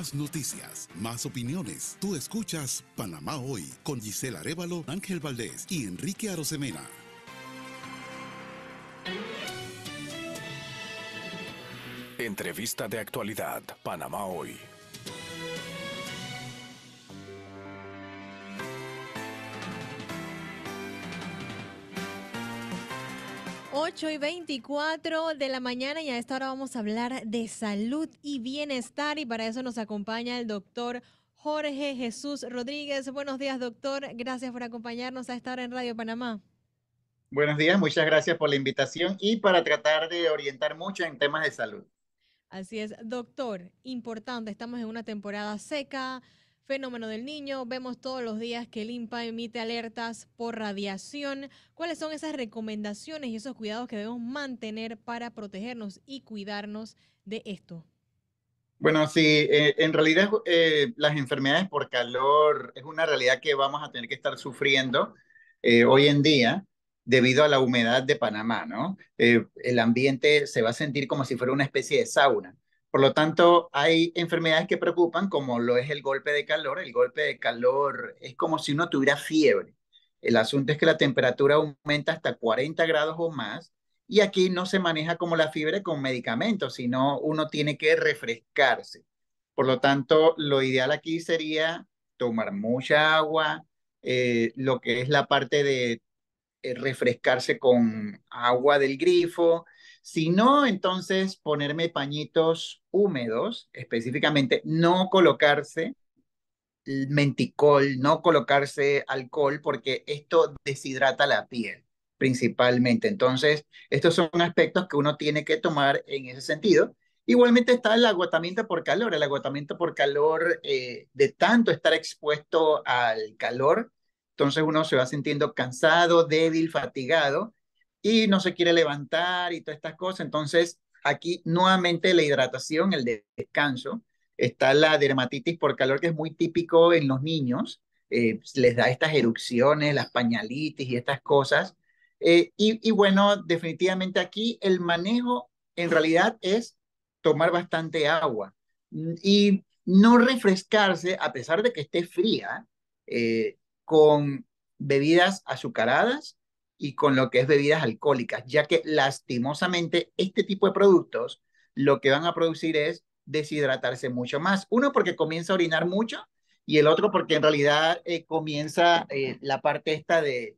Más noticias, más opiniones. Tú escuchas Panamá Hoy con Gisela Arévalo, Ángel Valdés y Enrique Arosemena. Entrevista de actualidad, Panamá Hoy. 8 y 24 de la mañana y a esta hora vamos a hablar de salud y bienestar y para eso nos acompaña el doctor Jorge Jesús Rodríguez. Buenos días, doctor. Gracias por acompañarnos a esta hora en Radio Panamá. Buenos días, muchas gracias por la invitación y para tratar de orientar mucho en temas de salud. Así es, doctor, importante, estamos en una temporada seca, fenómeno del niño. Vemos todos los días que el INPA emite alertas por radiación. ¿Cuáles son esas recomendaciones y esos cuidados que debemos mantener para protegernos y cuidarnos de esto? Bueno, sí, eh, en realidad eh, las enfermedades por calor es una realidad que vamos a tener que estar sufriendo eh, hoy en día debido a la humedad de Panamá, ¿no? el ambiente se va a sentir como si fuera una especie de sauna. Por lo tanto, hay enfermedades que preocupan, como lo es el golpe de calor. El golpe de calor es como si uno tuviera fiebre. El asunto es que la temperatura aumenta hasta 40 grados o más y aquí no se maneja como la fiebre con medicamentos, sino uno tiene que refrescarse. Por lo tanto, lo ideal aquí sería tomar mucha agua, eh, lo que es la parte de eh, refrescarse con agua del grifo, si no, entonces ponerme pañitos húmedos, específicamente no colocarse menticol, no colocarse alcohol, porque esto deshidrata la piel principalmente. Entonces, estos son aspectos que uno tiene que tomar en ese sentido. Igualmente está el agotamiento por calor. El agotamiento por calor, eh, de tanto estar expuesto al calor, entonces uno se va sintiendo cansado, débil, fatigado y no se quiere levantar y todas estas cosas. Entonces, aquí nuevamente la hidratación, el descanso, está la dermatitis por calor que es muy típico en los niños, eh, pues, les da estas erupciones, las pañalitis y estas cosas. Eh, y, bueno, definitivamente aquí el manejo en realidad es tomar bastante agua mm, y no refrescarse, a pesar de que esté fría, eh, con bebidas azucaradas y con lo que es bebidas alcohólicas, ya que lastimosamente este tipo de productos lo que van a producir es deshidratarse mucho más. Uno porque comienza a orinar mucho y el otro porque en realidad eh, comienza eh, la parte esta de,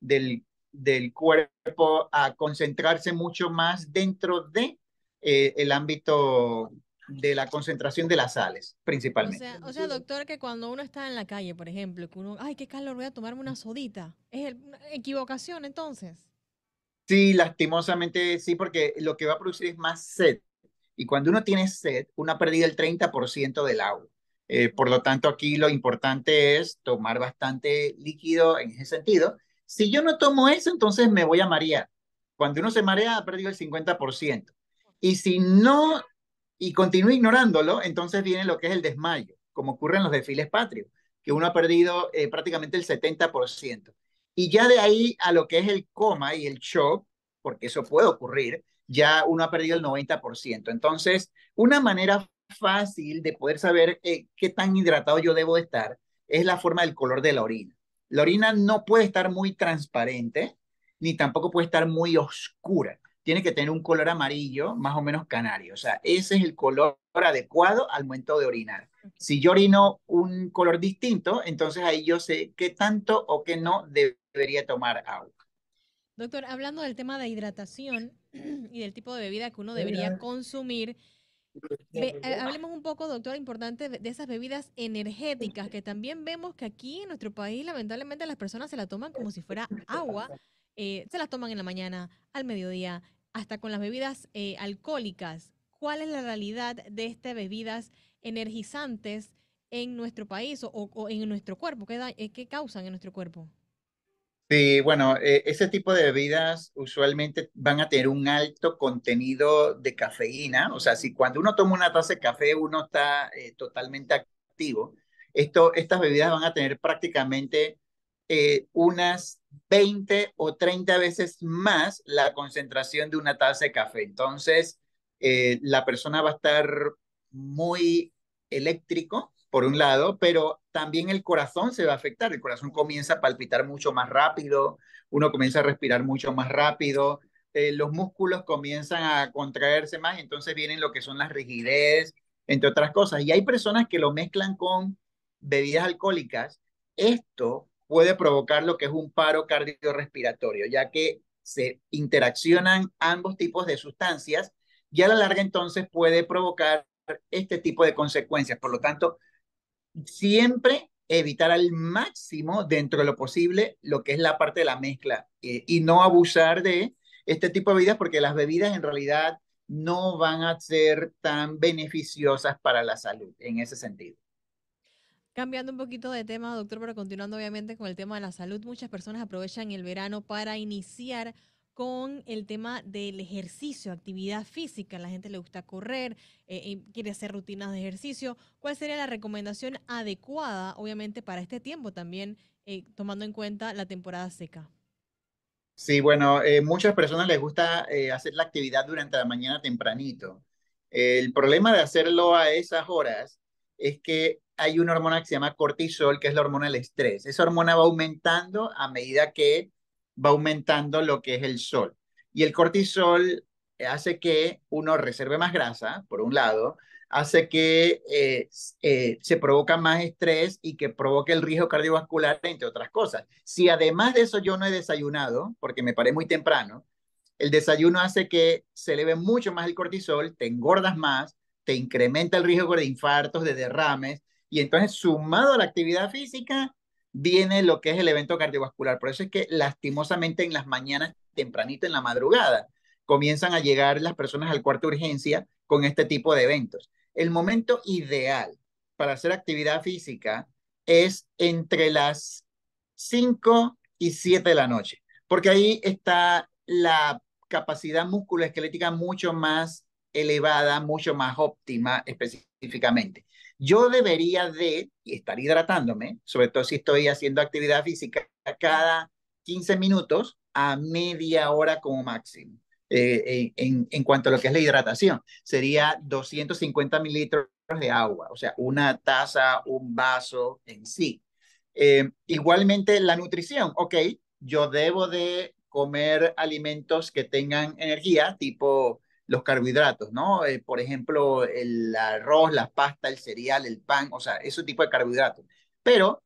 del, del, cuerpo a concentrarse mucho más dentro de eh, el ámbito de la concentración de las sales, principalmente. O sea, doctor, que cuando uno está en la calle, por ejemplo, que uno, ay, qué calor, voy a tomarme una sodita. ¿Es una equivocación entonces? Sí, lastimosamente sí, porque lo que va a producir es más sed. Y cuando uno tiene sed, una pérdida el 30% del agua. Eh, por lo tanto, aquí lo importante es tomar bastante líquido en ese sentido. Si yo no tomo eso, entonces me voy a marear. Cuando uno se marea, ha perdido el 50%. Y si no y continúe ignorándolo, entonces viene lo que es el desmayo, como ocurre en los desfiles patrios, que uno ha perdido eh, prácticamente el 70%. Y ya de ahí a lo que es el coma y el shock, porque eso puede ocurrir, ya uno ha perdido el 90%. Entonces, una manera fácil de poder saber eh, qué tan hidratado yo debo estar es la forma del color de la orina. La orina no puede estar muy transparente, ni tampoco puede estar muy oscura tiene que tener un color amarillo, más o menos canario. O sea, ese es el color adecuado al momento de orinar. Si yo orino un color distinto, entonces ahí yo sé qué tanto o qué no debería tomar agua. Doctor, hablando del tema de hidratación y del tipo de bebida que uno debería consumir, eh, hablemos un poco, doctor, importante de esas bebidas energéticas que también vemos que aquí en nuestro país lamentablemente las personas se las toman como si fuera agua. Eh, se las toman en la mañana, al mediodía, hasta con las bebidas eh, alcohólicas. ¿Cuál es la realidad de estas bebidas energizantes en nuestro país o, en nuestro cuerpo? ¿Qué, eh, ¿Qué, causan en nuestro cuerpo? Sí, bueno, eh, ese tipo de bebidas usualmente van a tener un alto contenido de cafeína. O sea, si cuando uno toma una taza de café, uno está totalmente activo. estas bebidas van a tener prácticamente unas 20 o 30 veces más la concentración de una taza de café. Entonces, eh, la persona va a estar muy eléctrico, por un lado, pero también el corazón se va a afectar. El corazón comienza a palpitar mucho más rápido, uno comienza a respirar mucho más rápido, eh, los músculos comienzan a contraerse más, entonces vienen lo que son las rigidez, entre otras cosas. Y hay personas que lo mezclan con bebidas alcohólicas. Esto puede provocar lo que es un paro cardiorrespiratorio, ya que se interaccionan ambos tipos de sustancias y a la larga entonces puede provocar este tipo de consecuencias. Por lo tanto, siempre evitar al máximo dentro de lo posible lo que es la parte de la mezcla eh, y no abusar de este tipo de bebidas porque las bebidas en realidad no van a ser tan beneficiosas para la salud en ese sentido. Cambiando un poquito de tema, doctor, pero continuando obviamente con el tema de la salud, muchas personas aprovechan el verano para iniciar con el tema del ejercicio, actividad física. La gente le gusta correr, eh, quiere hacer rutinas de ejercicio. ¿Cuál sería la recomendación adecuada, obviamente, para este tiempo también, eh, tomando en cuenta la temporada seca? Sí, bueno, eh, muchas personas les gusta hacer la actividad durante la mañana tempranito. El problema de hacerlo a esas horas es que hay una hormona que se llama cortisol, que es la hormona del estrés. Esa hormona va aumentando a medida que va aumentando lo que es el sol. Y el cortisol hace que uno reserve más grasa, por un lado, hace que eh, eh, se provoca más estrés y que provoque el riesgo cardiovascular, entre otras cosas. Si además de eso yo no he desayunado, porque me paré muy temprano, el desayuno hace que se eleve mucho más el cortisol, te engordas más, te incrementa el riesgo de infartos, de derrames, y entonces, sumado a la actividad física, viene lo que es el evento cardiovascular. Por eso es que lastimosamente en las mañanas, tempranito en la madrugada, comienzan a llegar las personas al cuarto de urgencia con este tipo de eventos. El momento ideal para hacer actividad física es entre las 5 y 7 de la noche, porque ahí está la capacidad musculoesquelética mucho más elevada, mucho más óptima específicamente. Yo debería de estar hidratándome, sobre todo si estoy haciendo actividad física, cada 15 minutos a media hora como máximo. Eh, en, cuanto a lo que es la hidratación, sería 250 mililitros de agua, o sea, una taza, un vaso en sí. Eh, igualmente la nutrición, ok, yo debo de comer alimentos que tengan energía, tipo los carbohidratos, ¿no? Eh, por ejemplo, el arroz, la pasta, el cereal, el pan, o sea, ese tipo de carbohidratos. Pero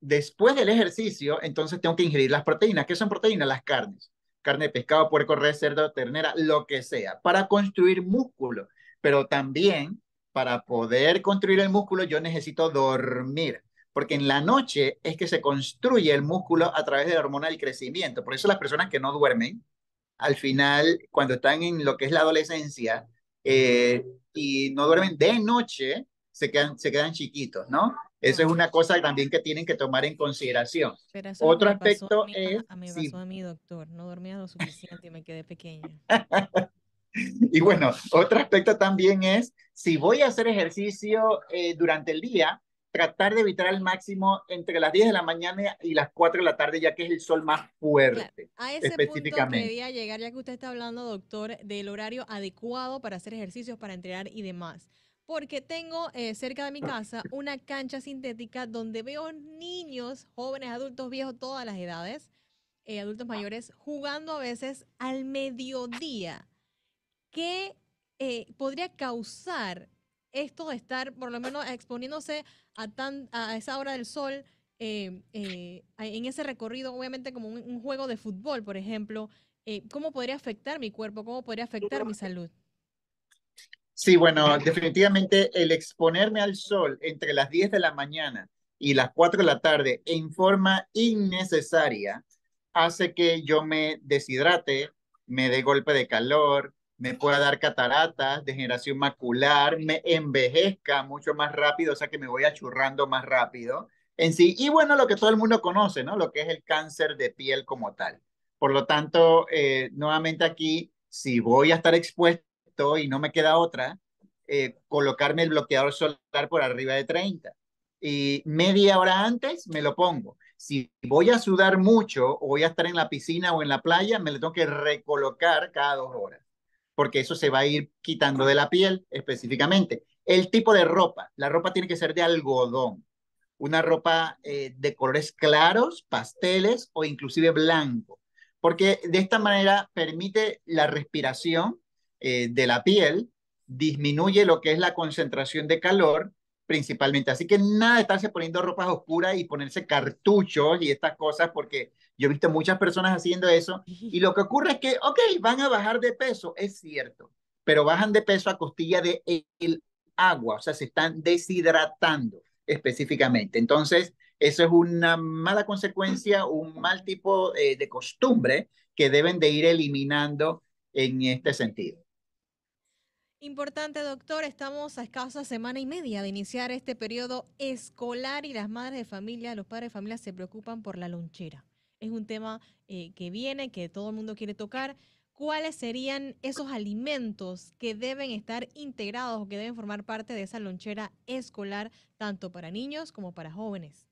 después del ejercicio, entonces tengo que ingerir las proteínas. ¿Qué son proteínas? Las carnes. Carne de pescado, puerco, res, cerdo, ternera, lo que sea, para construir músculo. Pero también para poder construir el músculo yo necesito dormir, porque en la noche es que se construye el músculo a través de la hormona del crecimiento. Por eso las personas que no duermen al final, cuando están en lo que es la adolescencia eh, y no duermen de noche, se quedan, se quedan chiquitos, ¿no? Eso es una cosa también que tienen que tomar en consideración. Otro aspecto es... A pasó a mi doctor, no dormía lo suficiente y me quedé pequeña. y bueno, otro aspecto también es, si voy a hacer ejercicio eh, durante el día, tratar de evitar al máximo entre las 10 de la mañana y las 4 de la tarde, ya que es el sol más fuerte. A ese específicamente. punto quería llegar, ya que usted está hablando, doctor, del horario adecuado para hacer ejercicios, para entrenar y demás. Porque tengo eh, cerca de mi casa una cancha sintética donde veo niños, jóvenes, adultos, viejos, todas las edades, eh, adultos ah. mayores, jugando a veces al mediodía. ¿Qué eh, podría causar esto de estar por lo menos exponiéndose a, tan, a esa hora del sol, eh, eh, en ese recorrido, obviamente como un, juego de fútbol, por ejemplo, eh, ¿cómo podría afectar mi cuerpo? ¿Cómo podría afectar mi salud? Sí, bueno, definitivamente el exponerme al sol entre las 10 de la mañana y las 4 de la tarde en forma innecesaria hace que yo me deshidrate, me dé golpe de calor, me pueda dar cataratas, degeneración macular, me envejezca mucho más rápido, o sea que me voy achurrando más rápido en sí. Y bueno, lo que todo el mundo conoce, ¿no? Lo que es el cáncer de piel como tal. Por lo tanto, eh, nuevamente aquí, si voy a estar expuesto y no me queda otra, eh, colocarme el bloqueador solar por arriba de 30. Y media hora antes me lo pongo. Si voy a sudar mucho o voy a estar en la piscina o en la playa, me lo tengo que recolocar cada dos horas porque eso se va a ir quitando de la piel específicamente. El tipo de ropa, la ropa tiene que ser de algodón, una ropa eh, de colores claros, pasteles o inclusive blanco, porque de esta manera permite la respiración eh, de la piel, disminuye lo que es la concentración de calor principalmente. Así que nada de estarse poniendo ropas oscuras y ponerse cartuchos y estas cosas, porque yo he visto muchas personas haciendo eso y lo que ocurre es que, ok, van a bajar de peso, es cierto, pero bajan de peso a costilla de el agua, o sea, se están deshidratando específicamente. Entonces, eso es una mala consecuencia, un mal tipo eh, de costumbre que deben de ir eliminando en este sentido. Importante, doctor, estamos a escasa semana y media de iniciar este periodo escolar y las madres de familia, los padres de familia se preocupan por la lonchera es un tema eh, que viene, que todo el mundo quiere tocar. ¿Cuáles serían esos alimentos que deben estar integrados o que deben formar parte de esa lonchera escolar, tanto para niños como para jóvenes?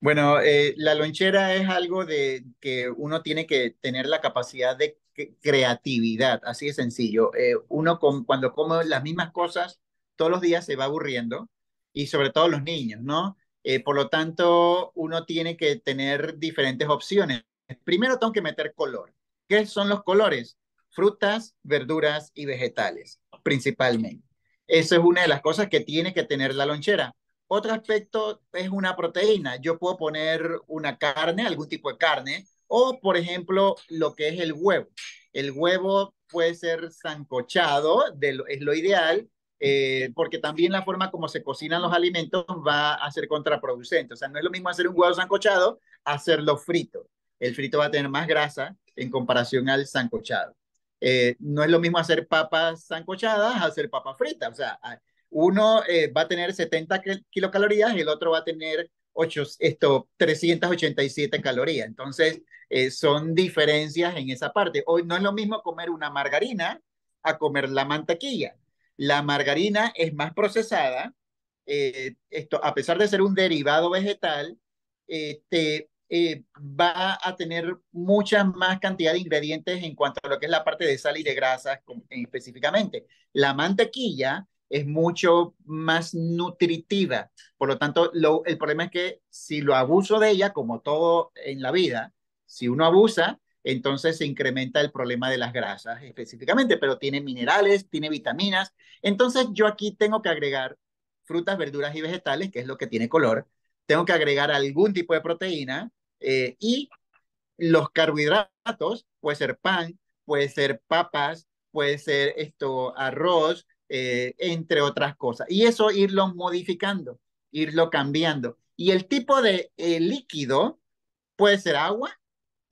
Bueno, eh, la lonchera es algo de que uno tiene que tener la capacidad de creatividad, así de sencillo. Eh, uno cuando come las mismas cosas todos los días se va aburriendo y sobre todo los niños, ¿no? Eh, por lo tanto, uno tiene que tener diferentes opciones. Primero tengo que meter color. ¿Qué son los colores? Frutas, verduras y vegetales, principalmente. Eso es una de las cosas que tiene que tener la lonchera. Otro aspecto es una proteína. Yo puedo poner una carne, algún tipo de carne, o por ejemplo lo que es el huevo. El huevo puede ser zancochado, es lo ideal, eh, porque también la forma como se cocinan los alimentos va a ser contraproducente. O sea, no es lo mismo hacer un huevo sancochado, hacerlo frito. El frito va a tener más grasa en comparación al sancochado. Eh, no es lo mismo hacer papas sancochadas, hacer papas fritas. O sea, uno eh, va a tener 70 kilocalorías y el otro va a tener ocho esto, 387 calorías. Entonces, son diferencias en esa parte. Hoy no es lo mismo comer una margarina a comer la mantequilla. La margarina es más procesada, eh, esto, a pesar de ser un derivado vegetal, eh, eh, va a tener mucha más cantidad de ingredientes en cuanto a lo que es la parte de sal y de grasas específicamente. La mantequilla es mucho más nutritiva, por lo tanto, el problema es que si lo abuso de ella, como todo en la vida, si uno abusa, entonces se incrementa el problema de las grasas específicamente, pero tiene minerales, tiene vitaminas. Entonces yo aquí tengo que agregar frutas, verduras y vegetales, que es lo que tiene color. Tengo que agregar algún tipo de proteína eh, y los carbohidratos, puede ser pan, puede ser papas, puede ser esto, arroz, eh, entre otras cosas. Y eso irlo modificando, irlo cambiando. Y el tipo de eh, líquido puede ser agua,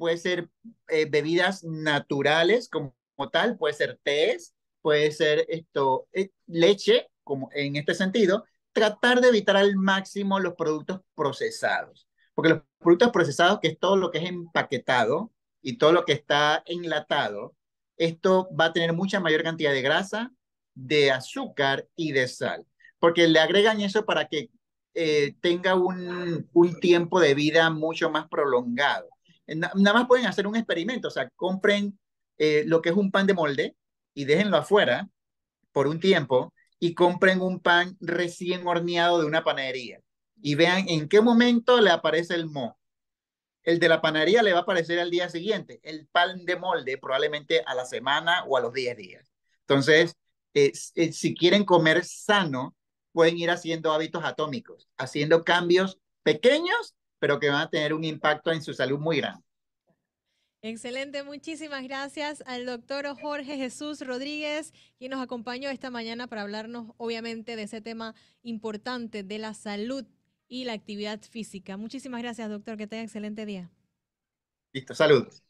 puede ser eh, bebidas naturales como, tal, puede ser tés, puede ser esto, eh, leche, como en este sentido, tratar de evitar al máximo los productos procesados, porque los productos procesados, que es todo lo que es empaquetado y todo lo que está enlatado, esto va a tener mucha mayor cantidad de grasa, de azúcar y de sal, porque le agregan eso para que eh, tenga un tiempo de vida mucho más prolongado. Eh, nada más pueden hacer un experimento, o sea, compren eh, lo que es un pan de molde y déjenlo afuera por un tiempo y compren un pan recién horneado de una panadería y vean en qué momento le aparece el mo. El de la panadería le va a aparecer al día siguiente, el pan de molde probablemente a la semana o a los 10 días. Entonces, si quieren comer sano, pueden ir haciendo hábitos atómicos, haciendo cambios pequeños pero que van a tener un impacto en su salud muy grande. Excelente, muchísimas gracias al doctor Jorge Jesús Rodríguez, quien nos acompañó esta mañana para hablarnos obviamente de ese tema importante de la salud y la actividad física. Muchísimas gracias, doctor, que tenga excelente día. Listo, Saludos.